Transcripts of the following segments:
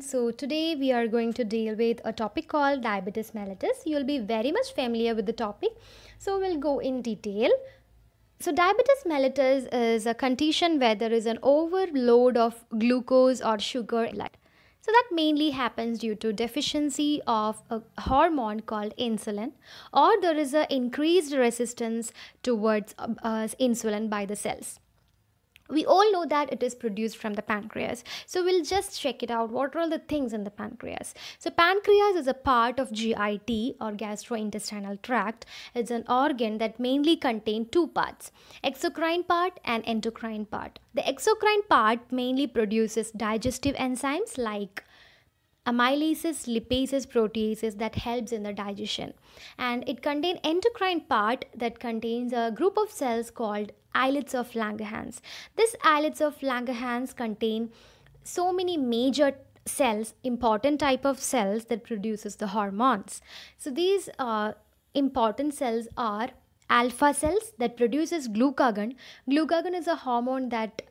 So today we are going to deal with a topic called diabetes mellitus. You'll be very much familiar with the topic. So we'll go in detail. So diabetes mellitus is a condition where there is an overload of glucose or sugar in blood. So that mainly happens due to deficiency of a hormone called insulin or there is an increased resistance towards uh, insulin by the cells we all know that it is produced from the pancreas so we'll just check it out what are all the things in the pancreas so pancreas is a part of git or gastrointestinal tract it's an organ that mainly contains two parts exocrine part and endocrine part the exocrine part mainly produces digestive enzymes like amylases lipases proteases that helps in the digestion and it contains endocrine part that contains a group of cells called islets of Langerhans. This islets of Langerhans contain so many major cells, important type of cells that produces the hormones. So these uh, important cells are alpha cells that produces glucagon. Glucagon is a hormone that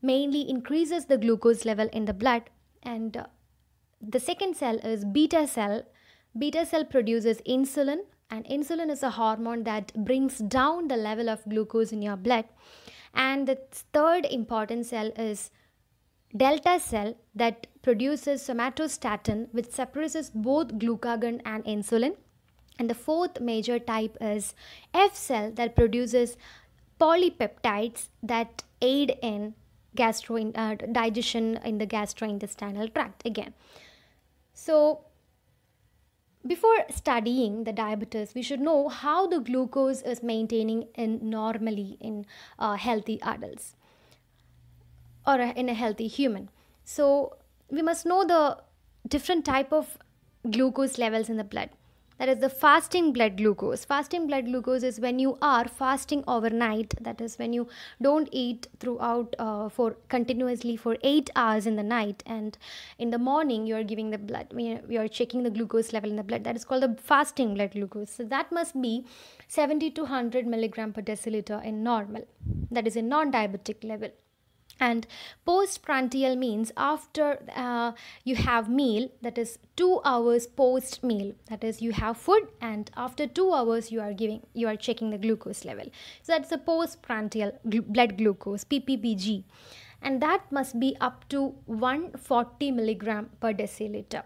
mainly increases the glucose level in the blood and uh, the second cell is beta cell. Beta cell produces insulin and insulin is a hormone that brings down the level of glucose in your blood and the third important cell is delta cell that produces somatostatin which suppresses both glucagon and insulin and the fourth major type is f cell that produces polypeptides that aid in gastro uh, digestion in the gastrointestinal tract again so before studying the diabetes, we should know how the glucose is maintaining in normally in uh, healthy adults or in a healthy human. So we must know the different type of glucose levels in the blood that is the fasting blood glucose fasting blood glucose is when you are fasting overnight that is when you don't eat throughout uh, for continuously for 8 hours in the night and in the morning you are giving the blood you are checking the glucose level in the blood that is called the fasting blood glucose so that must be 70 to 100 milligram per deciliter in normal that is in non diabetic level and postprandial means after uh, you have meal that is two hours post meal that is you have food and after two hours you are giving you are checking the glucose level so that's a postprandial gl blood glucose ppbg and that must be up to 140 milligram per deciliter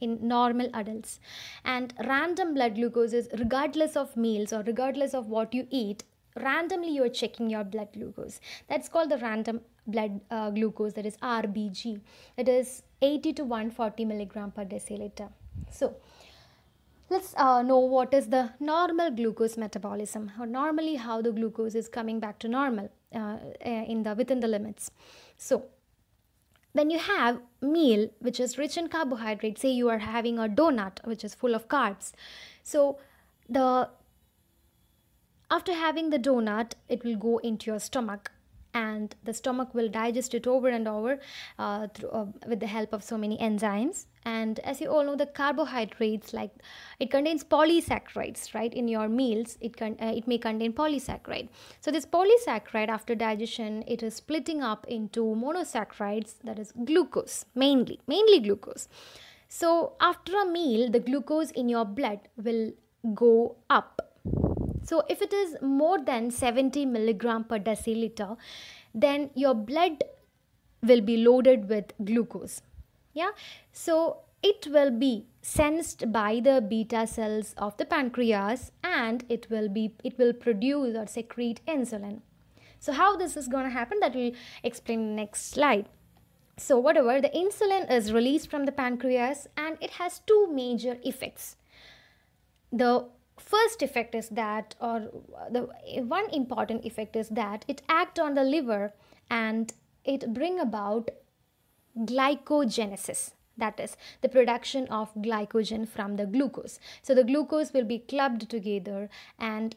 in normal adults and random blood glucose is regardless of meals or regardless of what you eat randomly you're checking your blood glucose that's called the random blood uh, glucose that is rbg it is 80 to 140 milligram per deciliter so let's uh, know what is the normal glucose metabolism or normally how the glucose is coming back to normal uh, eh, in the within the limits so when you have meal which is rich in carbohydrates say you are having a donut which is full of carbs so the after having the donut, it will go into your stomach and the stomach will digest it over and over uh, through, uh, with the help of so many enzymes and as you all know the carbohydrates like it contains polysaccharides right in your meals it can uh, it may contain polysaccharide so this polysaccharide after digestion it is splitting up into monosaccharides that is glucose mainly mainly glucose so after a meal the glucose in your blood will go up so if it is more than 70 milligram per deciliter, then your blood will be loaded with glucose. Yeah. So it will be sensed by the beta cells of the pancreas and it will be it will produce or secrete insulin. So how this is going to happen that we'll explain next slide. So whatever the insulin is released from the pancreas and it has two major effects. The first effect is that or the one important effect is that it act on the liver and it bring about glycogenesis that is the production of glycogen from the glucose so the glucose will be clubbed together and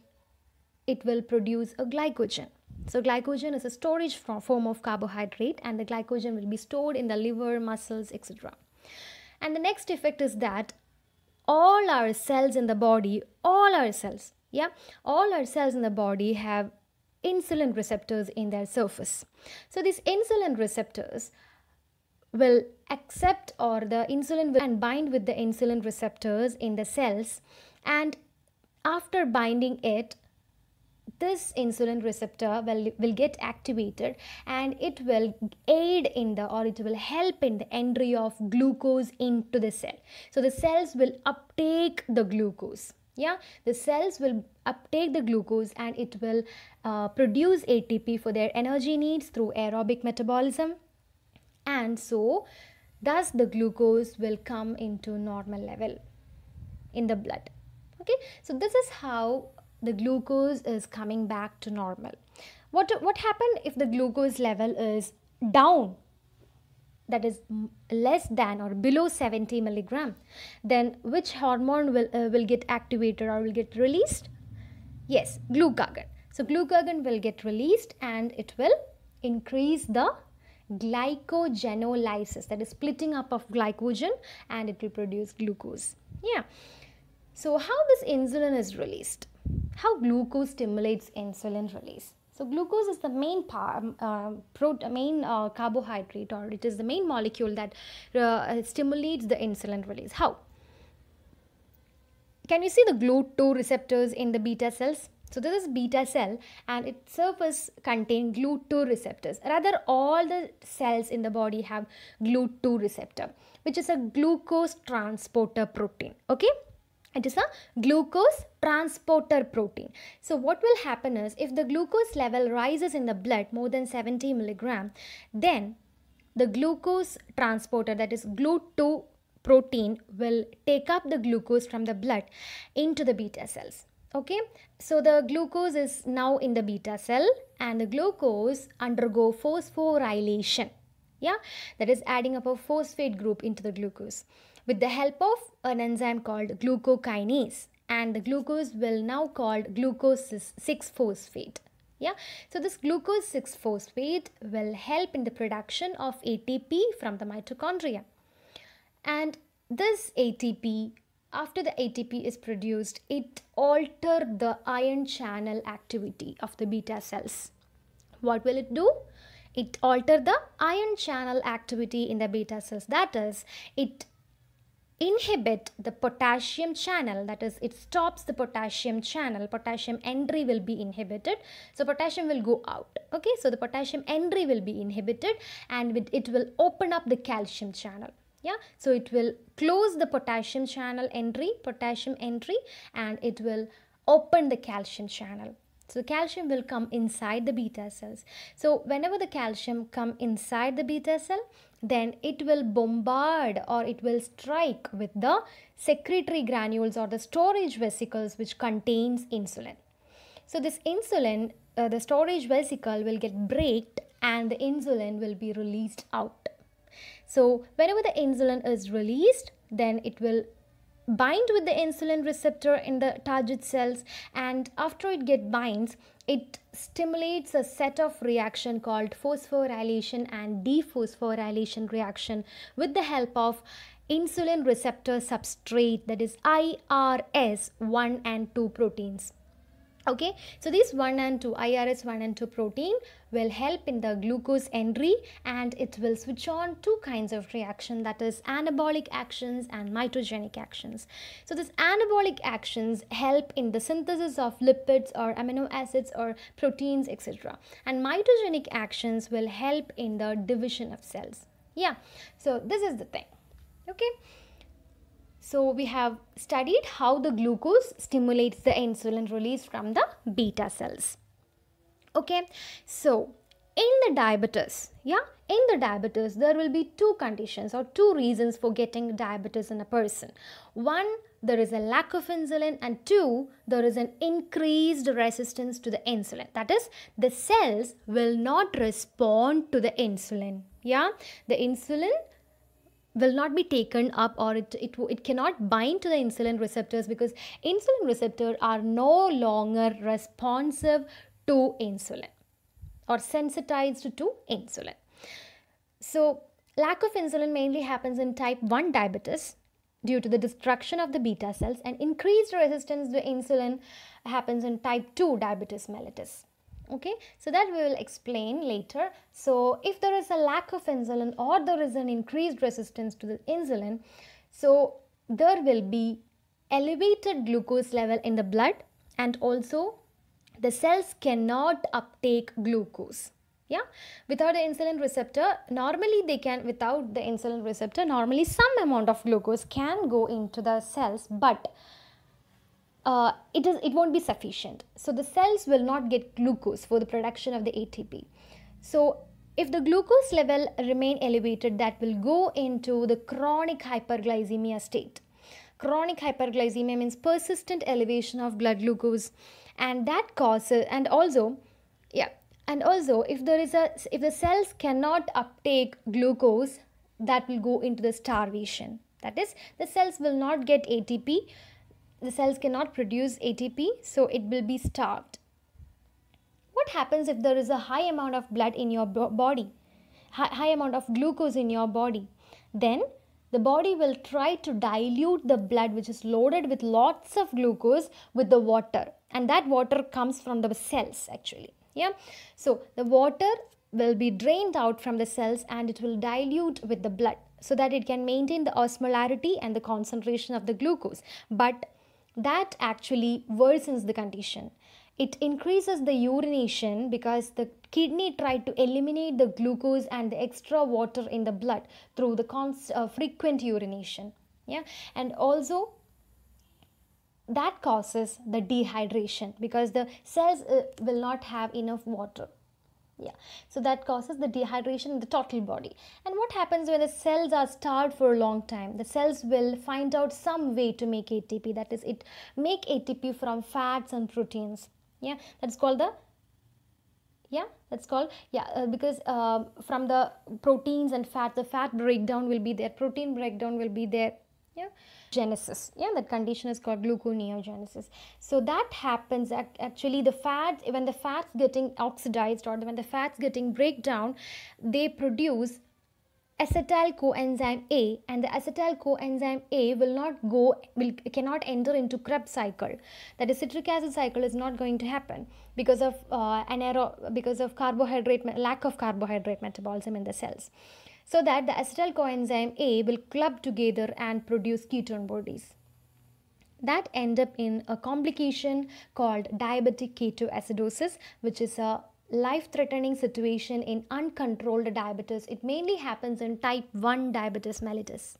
it will produce a glycogen so glycogen is a storage form of carbohydrate and the glycogen will be stored in the liver muscles etc and the next effect is that all our cells in the body, all our cells, yeah, all our cells in the body have insulin receptors in their surface. So these insulin receptors will accept or the insulin will and bind with the insulin receptors in the cells and after binding it this insulin receptor will, will get activated and it will aid in the or it will help in the entry of glucose into the cell. So the cells will uptake the glucose yeah the cells will uptake the glucose and it will uh, produce atp for their energy needs through aerobic metabolism and so thus the glucose will come into normal level in the blood okay so this is how the glucose is coming back to normal. What, what happened if the glucose level is down that is less than or below 70 milligram then which hormone will uh, will get activated or will get released yes glucagon so glucagon will get released and it will increase the glycogenolysis that is splitting up of glycogen and it will produce glucose yeah so how this insulin is released how glucose stimulates insulin release. So glucose is the main um, uh, main uh, carbohydrate, or it is the main molecule that uh, stimulates the insulin release. How? Can you see the GLUT2 receptors in the beta cells? So this is beta cell and its surface contain GLUT2 receptors. Rather, all the cells in the body have GLUT2 receptor, which is a glucose transporter protein. Okay it is a glucose transporter protein. So what will happen is if the glucose level rises in the blood more than 70 milligram, then the glucose transporter that is GLUT2 protein will take up the glucose from the blood into the beta cells. Okay, so the glucose is now in the beta cell and the glucose undergo phosphorylation. Yeah, that is adding up a phosphate group into the glucose with the help of an enzyme called glucokinase and the glucose will now called glucose 6-phosphate. Yeah, so this glucose 6-phosphate will help in the production of ATP from the mitochondria. And this ATP, after the ATP is produced, it alter the ion channel activity of the beta cells. What will it do? It alter the ion channel activity in the beta cells. That is, it inhibit the potassium channel that is it stops the potassium channel potassium entry will be inhibited so potassium will go out okay so the potassium entry will be inhibited and with, it will open up the calcium channel yeah so it will close the potassium channel entry potassium entry and it will open the calcium channel so calcium will come inside the beta cells. So whenever the calcium come inside the beta cell, then it will bombard or it will strike with the secretory granules or the storage vesicles which contains insulin. So this insulin, uh, the storage vesicle will get braked and the insulin will be released out. So whenever the insulin is released, then it will bind with the insulin receptor in the target cells and after it get binds it stimulates a set of reaction called phosphorylation and dephosphorylation reaction with the help of insulin receptor substrate that is IRS1 and 2 proteins okay so these 1 and 2 irs 1 and 2 protein will help in the glucose entry and it will switch on two kinds of reaction that is anabolic actions and mitogenic actions so this anabolic actions help in the synthesis of lipids or amino acids or proteins etc and mitogenic actions will help in the division of cells yeah so this is the thing okay so we have studied how the glucose stimulates the insulin release from the beta cells. Okay, so in the diabetes, yeah, in the diabetes, there will be two conditions or two reasons for getting diabetes in a person. One, there is a lack of insulin, and two, there is an increased resistance to the insulin. That is, the cells will not respond to the insulin. Yeah, the insulin will not be taken up or it, it, it cannot bind to the insulin receptors because insulin receptors are no longer responsive to insulin or sensitized to insulin. So lack of insulin mainly happens in type 1 diabetes due to the destruction of the beta cells and increased resistance to insulin happens in type 2 diabetes mellitus okay so that we will explain later so if there is a lack of insulin or there is an increased resistance to the insulin so there will be elevated glucose level in the blood and also the cells cannot uptake glucose yeah without the insulin receptor normally they can without the insulin receptor normally some amount of glucose can go into the cells but uh, it, is, it won't be sufficient. So the cells will not get glucose for the production of the ATP. So if the glucose level remain elevated, that will go into the chronic hyperglycemia state. Chronic hyperglycemia means persistent elevation of blood glucose and that causes and also yeah and also if there is a if the cells cannot uptake glucose that will go into the starvation that is the cells will not get atp the cells cannot produce ATP, so it will be starved. What happens if there is a high amount of blood in your body, high, high amount of glucose in your body? Then the body will try to dilute the blood which is loaded with lots of glucose with the water and that water comes from the cells actually yeah so the water will be drained out from the cells and it will dilute with the blood so that it can maintain the osmolarity and the concentration of the glucose but that actually worsens the condition. It increases the urination because the kidney tried to eliminate the glucose and the extra water in the blood through the const- uh, frequent urination. Yeah, and also that causes the dehydration because the cells uh, will not have enough water yeah so that causes the dehydration in the total body and what happens when the cells are starved for a long time the cells will find out some way to make atp that is it make atp from fats and proteins yeah that's called the yeah that's called yeah uh, because uh, from the proteins and fat the fat breakdown will be there protein breakdown will be there yeah genesis yeah that condition is called gluconeogenesis so that happens actually the fats when the fats getting oxidized or when the fats getting breakdown they produce acetyl coenzyme A and the acetyl coenzyme A will not go will cannot enter into Krebs cycle that is citric acid cycle is not going to happen because of uh, because of carbohydrate lack of carbohydrate metabolism in the cells so that the acetyl coenzyme A will club together and produce ketone bodies that end up in a complication called diabetic ketoacidosis which is a life-threatening situation in uncontrolled diabetes. It mainly happens in type 1 diabetes mellitus.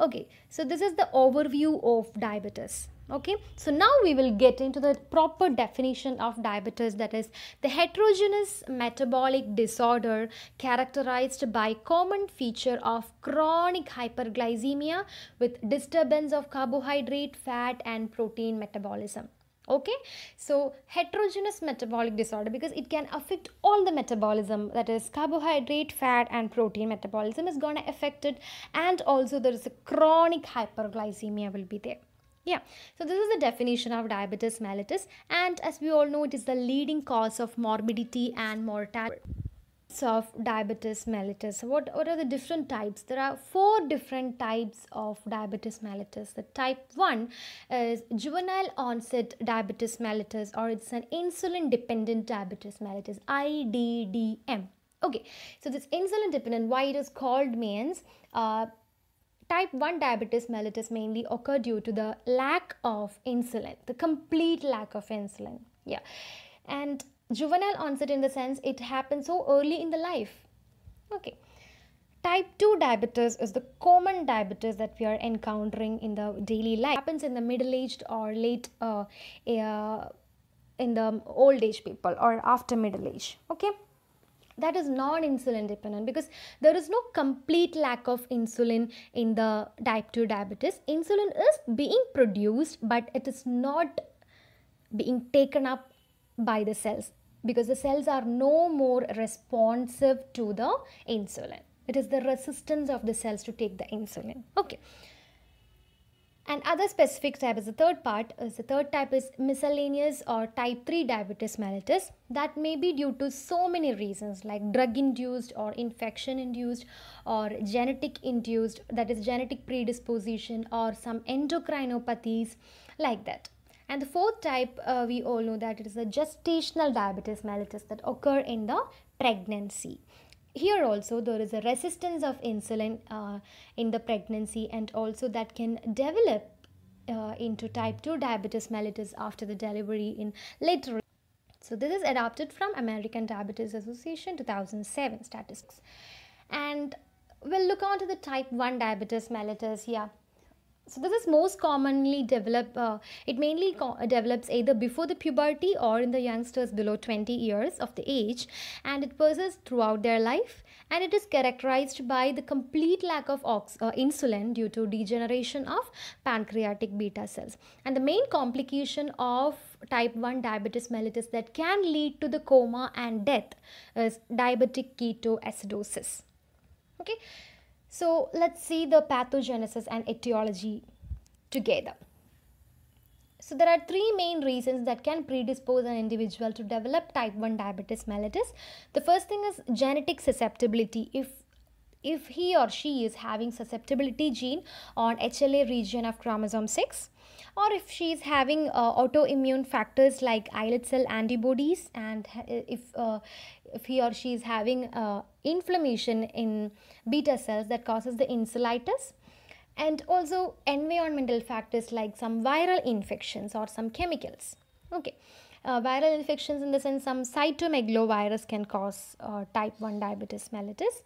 Okay, so this is the overview of diabetes okay so now we will get into the proper definition of diabetes that is the heterogeneous metabolic disorder characterized by common feature of chronic hyperglycemia with disturbance of carbohydrate fat and protein metabolism okay so heterogeneous metabolic disorder because it can affect all the metabolism that is carbohydrate fat and protein metabolism is going to affect it and also there is a chronic hyperglycemia will be there yeah so this is the definition of diabetes mellitus and as we all know it is the leading cause of morbidity and mortality of diabetes mellitus what, what are the different types there are four different types of diabetes mellitus the type 1 is juvenile onset diabetes mellitus or it's an insulin dependent diabetes mellitus iddm okay so this insulin dependent why it is called means uh, type 1 diabetes mellitus mainly occur due to the lack of insulin, the complete lack of insulin. Yeah. And juvenile onset in the sense it happens so early in the life. Okay. Type 2 diabetes is the common diabetes that we are encountering in the daily life. It happens in the middle aged or late uh, uh, in the old age people or after middle age. Okay that is non-insulin dependent because there is no complete lack of insulin in the type 2 diabetes insulin is being produced but it is not being taken up by the cells because the cells are no more responsive to the insulin it is the resistance of the cells to take the insulin okay and other specific type is the third part. Is the third type is miscellaneous or type 3 diabetes mellitus that may be due to so many reasons like drug induced or infection induced or genetic induced that is genetic predisposition or some endocrinopathies like that. And the fourth type uh, we all know that it is a gestational diabetes mellitus that occur in the pregnancy here also there is a resistance of insulin uh, in the pregnancy and also that can develop uh, into type 2 diabetes mellitus after the delivery in later so this is adapted from american diabetes association 2007 statistics and we'll look on to the type 1 diabetes mellitus yeah so this is most commonly developed, uh, it mainly uh, develops either before the puberty or in the youngsters below 20 years of the age and it persists throughout their life and it is characterized by the complete lack of uh, insulin due to degeneration of pancreatic beta cells. And the main complication of type 1 diabetes mellitus that can lead to the coma and death is diabetic ketoacidosis. Okay. So let's see the pathogenesis and etiology together. So there are three main reasons that can predispose an individual to develop type 1 diabetes mellitus. The first thing is genetic susceptibility. If if he or she is having susceptibility gene on HLA region of chromosome 6 or if she is having uh, autoimmune factors like islet cell antibodies and uh, if uh, if he or she is having uh, inflammation in beta cells that causes the insulitis and also environmental factors like some viral infections or some chemicals. Okay. Uh, viral infections in the sense some cytomegalovirus can cause uh, type 1 diabetes mellitus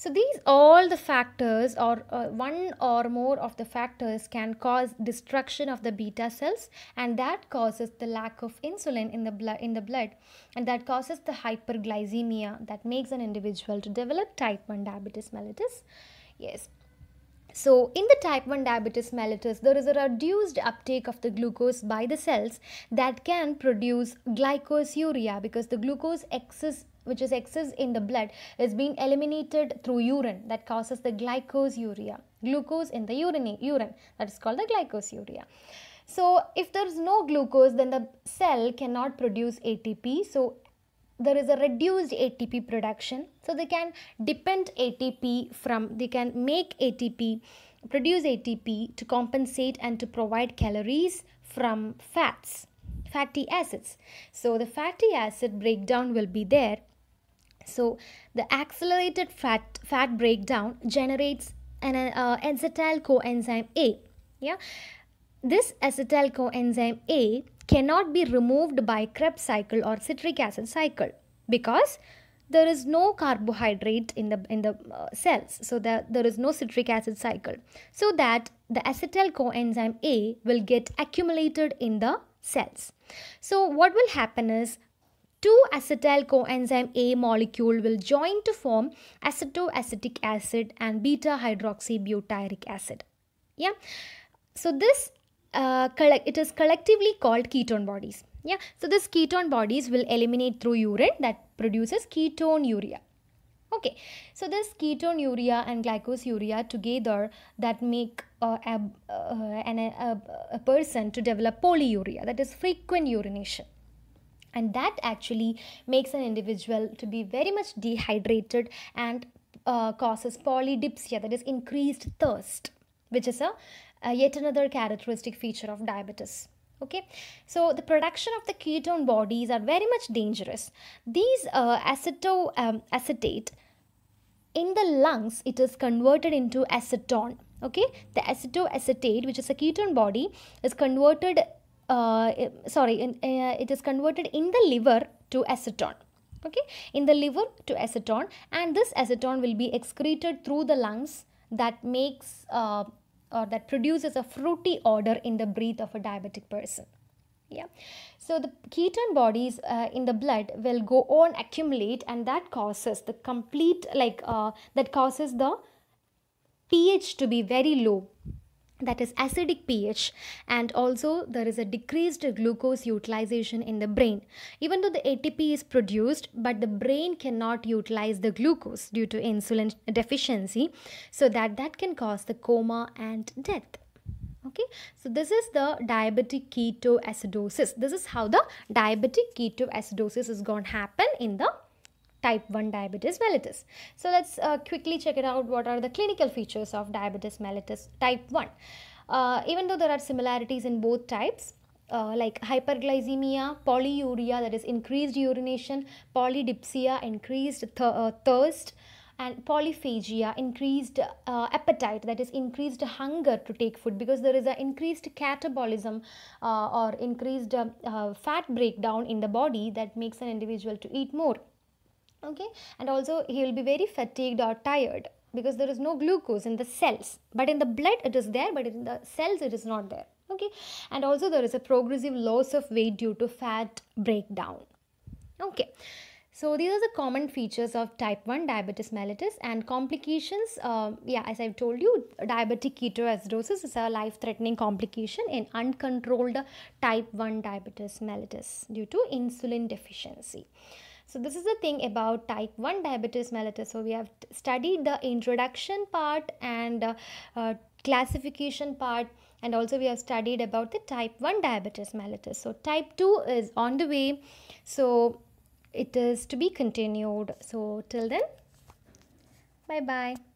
so these all the factors or uh, one or more of the factors can cause destruction of the beta cells and that causes the lack of insulin in the blood in the blood and that causes the hyperglycemia that makes an individual to develop type 1 diabetes mellitus. Yes. So in the type 1 diabetes mellitus, there is a reduced uptake of the glucose by the cells that can produce glycosuria because the glucose excess which is excess in the blood is being eliminated through urine that causes the glycosuria glucose in the urine urine that is called the glycosuria so if there is no glucose then the cell cannot produce atp so there is a reduced atp production so they can depend atp from they can make atp produce atp to compensate and to provide calories from fats fatty acids. So the fatty acid breakdown will be there so the accelerated fat, fat breakdown generates an uh, acetyl coenzyme A. Yeah, this acetyl coenzyme A cannot be removed by Krebs cycle or citric acid cycle because there is no carbohydrate in the in the uh, cells so that there is no citric acid cycle so that the acetyl coenzyme A will get accumulated in the cells so what will happen is 2-acetyl coenzyme A molecule will join to form acetoacetic acid and beta-hydroxybutyric acid. Yeah. So this uh, it is collectively called ketone bodies. Yeah. So this ketone bodies will eliminate through urine that produces ketone urea. Okay. So this ketone urea and glycosuria together that make uh, ab, uh, an, a, a person to develop polyuria that is frequent urination and that actually makes an individual to be very much dehydrated and uh, causes polydipsia that is increased thirst which is a uh, yet another characteristic feature of diabetes okay so the production of the ketone bodies are very much dangerous these uh, aceto um, acetate in the lungs it is converted into acetone okay the acetoacetate which is a ketone body is converted uh, sorry, in, uh, it is converted in the liver to acetone okay in the liver to acetone and this acetone will be excreted through the lungs that makes uh, or that produces a fruity odor in the breath of a diabetic person yeah so the ketone bodies uh, in the blood will go on accumulate and that causes the complete like uh, that causes the ph to be very low that is acidic pH and also there is a decreased glucose utilization in the brain even though the ATP is produced but the brain cannot utilize the glucose due to insulin deficiency so that that can cause the coma and death okay so this is the diabetic ketoacidosis this is how the diabetic ketoacidosis is going to happen in the type 1 diabetes mellitus. So let's uh, quickly check it out what are the clinical features of diabetes mellitus type 1. Uh, even though there are similarities in both types, uh, like hyperglycemia, polyuria that is increased urination, polydipsia increased th uh, thirst, and polyphagia increased uh, appetite that is increased hunger to take food because there is an increased catabolism uh, or increased uh, uh, fat breakdown in the body that makes an individual to eat more okay and also he will be very fatigued or tired because there is no glucose in the cells but in the blood it is there but in the cells it is not there okay and also there is a progressive loss of weight due to fat breakdown okay so these are the common features of type 1 diabetes mellitus and complications. Uh, yeah, as I've told you, diabetic ketoacidosis is a life-threatening complication in uncontrolled type 1 diabetes mellitus due to insulin deficiency. So this is the thing about type 1 diabetes mellitus. So we have studied the introduction part and uh, uh, classification part and also we have studied about the type 1 diabetes mellitus. So type 2 is on the way. So it is to be continued. So till then, bye-bye.